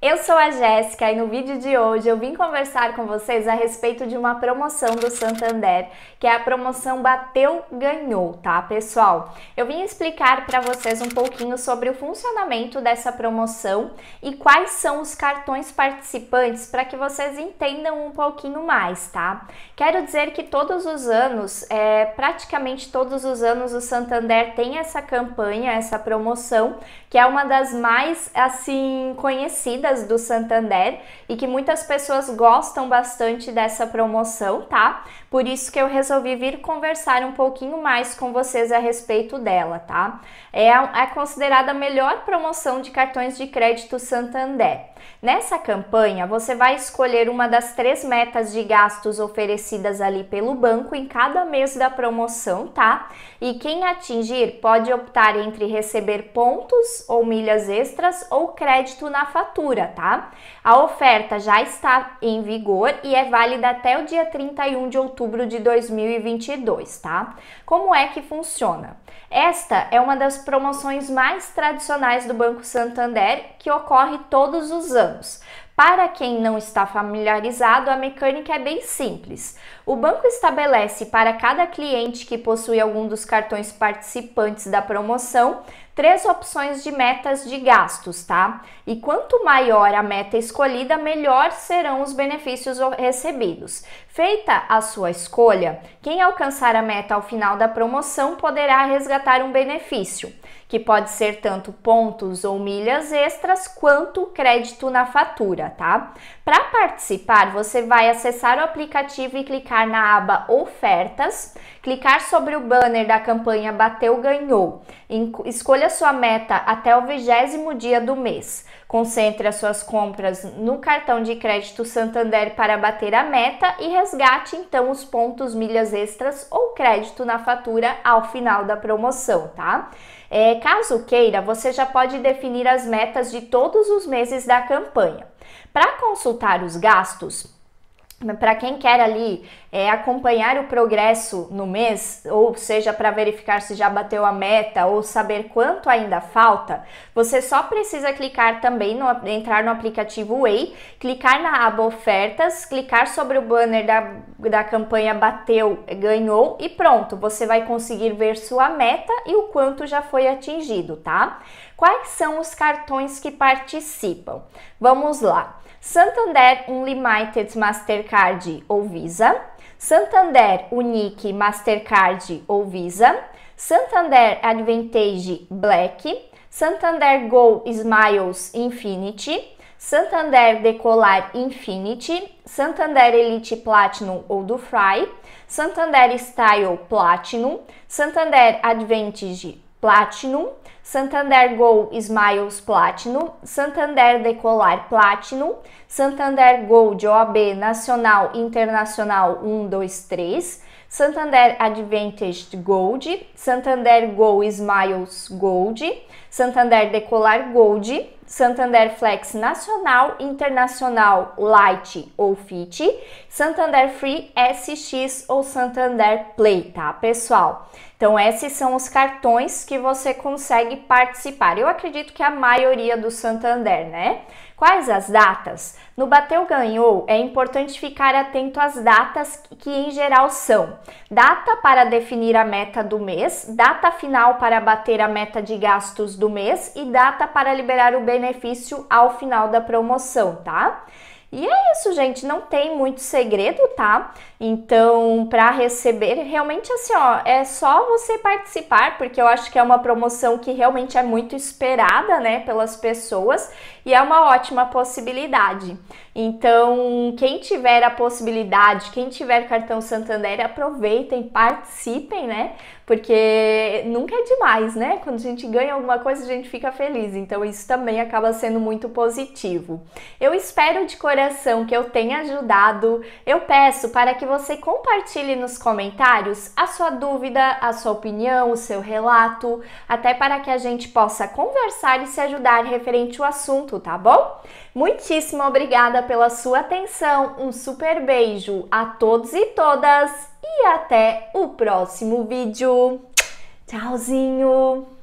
Eu sou a Jéssica e no vídeo de hoje eu vim conversar com vocês a respeito de uma promoção do Santander, que é a promoção Bateu Ganhou, tá, pessoal? Eu vim explicar para vocês um pouquinho sobre o funcionamento dessa promoção e quais são os cartões participantes para que vocês entendam um pouquinho mais, tá? Quero dizer que todos os anos, é, praticamente todos os anos, o Santander tem essa campanha, essa promoção, que é uma das mais assim conhecidas do Santander e que muitas pessoas gostam bastante dessa promoção, tá? Por isso que eu resolvi vir conversar um pouquinho mais com vocês a respeito dela, tá? É, é considerada a melhor promoção de cartões de crédito Santander. Nessa campanha, você vai escolher uma das três metas de gastos oferecidas ali pelo banco em cada mês da promoção, tá? E quem atingir pode optar entre receber pontos ou milhas extras ou crédito na fatura tá? A oferta já está em vigor e é válida até o dia 31 de outubro de 2022, tá? Como é que funciona? Esta é uma das promoções mais tradicionais do Banco Santander que ocorre todos os anos. Para quem não está familiarizado, a mecânica é bem simples. O banco estabelece para cada cliente que possui algum dos cartões participantes da promoção três opções de metas de gastos, tá? E quanto maior a meta escolhida, melhor serão os benefícios recebidos. Feita a sua escolha, quem alcançar a meta ao final da promoção poderá resgatar um benefício que pode ser tanto pontos ou milhas extras quanto crédito na fatura, tá? Para participar, você vai acessar o aplicativo e clicar na aba Ofertas, clicar sobre o banner da campanha Bateu Ganhou. Escolha sua meta até o vigésimo dia do mês. Concentre as suas compras no cartão de crédito Santander para bater a meta e resgate então os pontos milhas extras ou crédito na fatura ao final da promoção, tá? É, caso queira, você já pode definir as metas de todos os meses da campanha. Para consultar os gastos, para quem quer ali é, acompanhar o progresso no mês, ou seja, para verificar se já bateu a meta ou saber quanto ainda falta, você só precisa clicar também no entrar no aplicativo Way, clicar na aba ofertas, clicar sobre o banner da, da campanha bateu, ganhou e pronto, você vai conseguir ver sua meta e o quanto já foi atingido, tá? Quais são os cartões que participam? Vamos lá. Santander Unlimited Mastercard ou Visa, Santander Unique Mastercard ou Visa, Santander Advantage Black, Santander Go Smiles Infinity, Santander Decolar Infinity, Santander Elite Platinum ou do Fry, Santander Style Platinum, Santander Advantage Platinum, Santander Gold Smiles Platinum, Santander Decolar Platinum, Santander Gold OAB Nacional Internacional 123, Santander Advantage Gold, Santander Gold Smiles Gold, Santander Decolar Gold, Santander Flex Nacional Internacional Light ou Fit Santander Free, SX ou Santander Play, tá, pessoal? Então, esses são os cartões que você consegue participar. Eu acredito que a maioria do Santander, né? Quais as datas? No Bateu Ganhou é importante ficar atento às datas que em geral são: data para definir a meta do mês, data final para bater a meta de gastos do mês e data para liberar o benefício ao final da promoção, tá? E é isso, gente, não tem muito segredo, tá? Então, para receber, realmente assim, ó, é só você participar, porque eu acho que é uma promoção que realmente é muito esperada, né, pelas pessoas e é uma ótima possibilidade. Então, quem tiver a possibilidade, quem tiver cartão Santander, aproveitem, participem, né? Porque nunca é demais, né? Quando a gente ganha alguma coisa, a gente fica feliz. Então, isso também acaba sendo muito positivo. Eu espero de coração que eu tenha ajudado. Eu peço para que você compartilhe nos comentários a sua dúvida, a sua opinião, o seu relato, até para que a gente possa conversar e se ajudar referente ao assunto tá bom? Muitíssimo obrigada pela sua atenção, um super beijo a todos e todas e até o próximo vídeo. Tchauzinho!